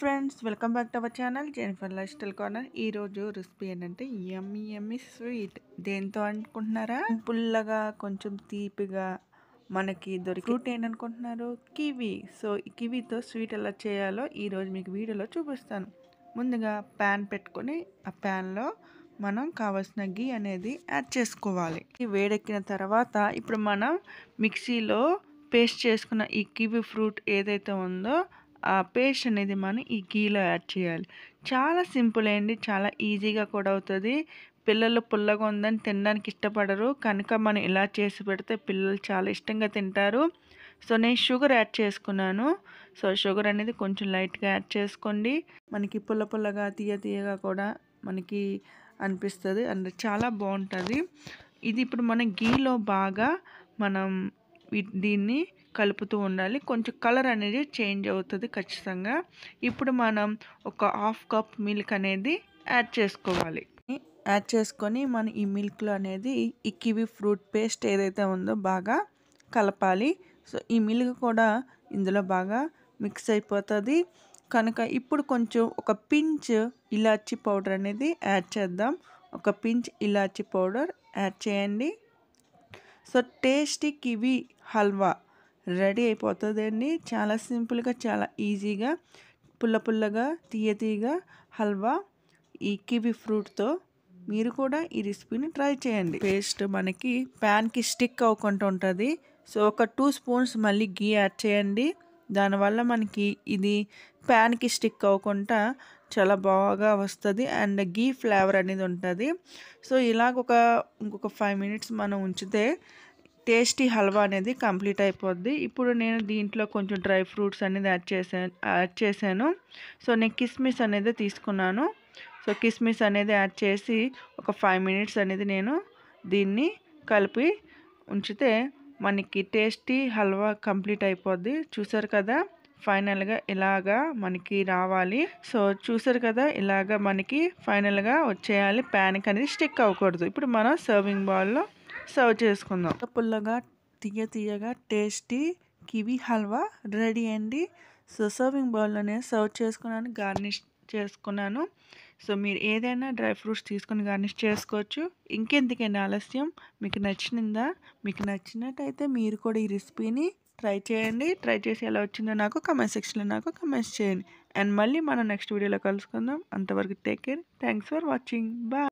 friends welcome back to our channel Jennifer lifestyle corner ఈరోజు recipe ఏంటంటే ఎమ్మి ఎమ్మి sweet దేంతో అనుకుంటున్నారా పుల్లగా కొంచెం తీపిగా మనకి దొరికి ఫ్రూట్ ఏంటనుకుంటున్నారు కివి సో కివీతో స్వీట్ ఎలా చేయాలో ఈరోజు మీకు వీడియోలో చూపిస్తాను ముందుగా ప్యాన్ పెట్టుకొని ఆ ప్యాన్లో మనం కావాల్సిన గీ అనేది యాడ్ చేసుకోవాలి వేడెక్కిన తర్వాత ఇప్పుడు మనం మిక్సీలో పేస్ట్ చేసుకున్న ఈ కివి ఫ్రూట్ ఏదైతే ఉందో ఆ పేస్ట్ అనేది మనం ఈ గీలో యాడ్ చేయాలి చాలా సింపుల్ అండి చాలా ఈజీగా కూడా అవుతుంది పిల్లలు పుల్లగా ఉందని తినడానికి ఇష్టపడరు కనుక మనం ఇలా చేసి పెడితే పిల్లలు చాలా ఇష్టంగా తింటారు సో నేను షుగర్ యాడ్ చేసుకున్నాను సో షుగర్ అనేది కొంచెం లైట్గా యాడ్ చేసుకోండి మనకి పుల్ల పుల్లగా తీయ తీయగా కూడా మనకి అనిపిస్తుంది అండ్ చాలా బాగుంటుంది ఇది ఇప్పుడు మన గీలో బాగా మనం దీన్ని కలుపుతూ ఉండాలి కొంచెం కలర్ అనేది చేంజ్ అవుతుంది ఖచ్చితంగా ఇప్పుడు మనం ఒక హాఫ్ కప్ మిల్క్ అనేది యాడ్ చేసుకోవాలి యాడ్ చేసుకొని మనం ఈ మిల్క్లో అనేది ఈ కివి ఫ్రూట్ పేస్ట్ ఏదైతే ఉందో బాగా కలపాలి సో ఈ మిల్క్ కూడా ఇందులో బాగా మిక్స్ అయిపోతుంది కనుక ఇప్పుడు కొంచెం ఒక పించ్ ఇలాచి పౌడర్ అనేది యాడ్ చేద్దాం ఒక పించ్ ఇలాచి పౌడర్ యాడ్ చేయండి so tasty kiwi halwa ready అయిపోతుందండి చాలా సింపుల్గా చాలా ఈజీగా పుల్ల పుల్లగా తీయ తీయగా హల్వా ఈ కివి ఫ్రూట్తో మీరు కూడా ఈ రెసిపీని ట్రై చేయండి పేస్ట్ మనకి ప్యాన్కి స్టిక్ అవ్వకుండా ఉంటుంది సో ఒక టూ స్పూన్స్ మళ్ళీ గీ యాడ్ చేయండి దానివల్ల మనకి ఇది ప్యాన్కి స్టిక్ అవ్వకుండా చాలా బాగా వస్తుంది అండ్ గీ ఫ్లేవర్ అనేది ఉంటుంది సో ఇలాగ ఒక ఇంకొక ఫైవ్ మినిట్స్ మనం ఉంచితే టేస్టీ హల్వా అనేది కంప్లీట్ అయిపోద్ది ఇప్పుడు నేను దీంట్లో కొంచెం డ్రై ఫ్రూట్స్ అనేది యాడ్ చేసా యాడ్ చేశాను సో నేను కిస్మిస్ అనేది తీసుకున్నాను సో కిస్మిస్ అనేది యాడ్ చేసి ఒక ఫైవ్ మినిట్స్ అనేది నేను దీన్ని కలిపి ఉంచితే మనకి టేస్టీ హల్వా కంప్లీట్ అయిపోద్ది చూసారు కదా ఫైనల్గా ఇలాగా మనకి రావాలి సో చూసారు కదా ఇలాగా మనకి ఫైనల్గా వచ్చేయాలి ప్యాన్క్ అనేది స్టిక్ అవ్వకూడదు ఇప్పుడు మనం సర్వింగ్ బౌల్లో సర్వ్ చేసుకుందాం పుల్లగా తీయ తీయగా టేస్టీ కివి హల్వా రెడీ అండి సో సర్వింగ్ బౌల్లోనే సర్వ్ చేసుకున్నాను గార్నిష్ చేసుకున్నాను సో మీరు ఏదైనా డ్రై ఫ్రూట్స్ తీసుకొని గార్నిష్ చేసుకోవచ్చు ఇంకెందుకైనా ఆలస్యం మీకు నచ్చినిందా మీకు నచ్చినట్టయితే మీరు కూడా ఈ రెసిపీని ట్రై చేయండి ట్రై చేసి ఎలా వచ్చిందో నాకు కమెంట్ సెక్షన్లో నాకు కమెంట్స్ చేయండి అండ్ మళ్ళీ మనం నెక్స్ట్ వీడియోలో కలుసుకుందాం అంతవరకు take care thanks for watching bye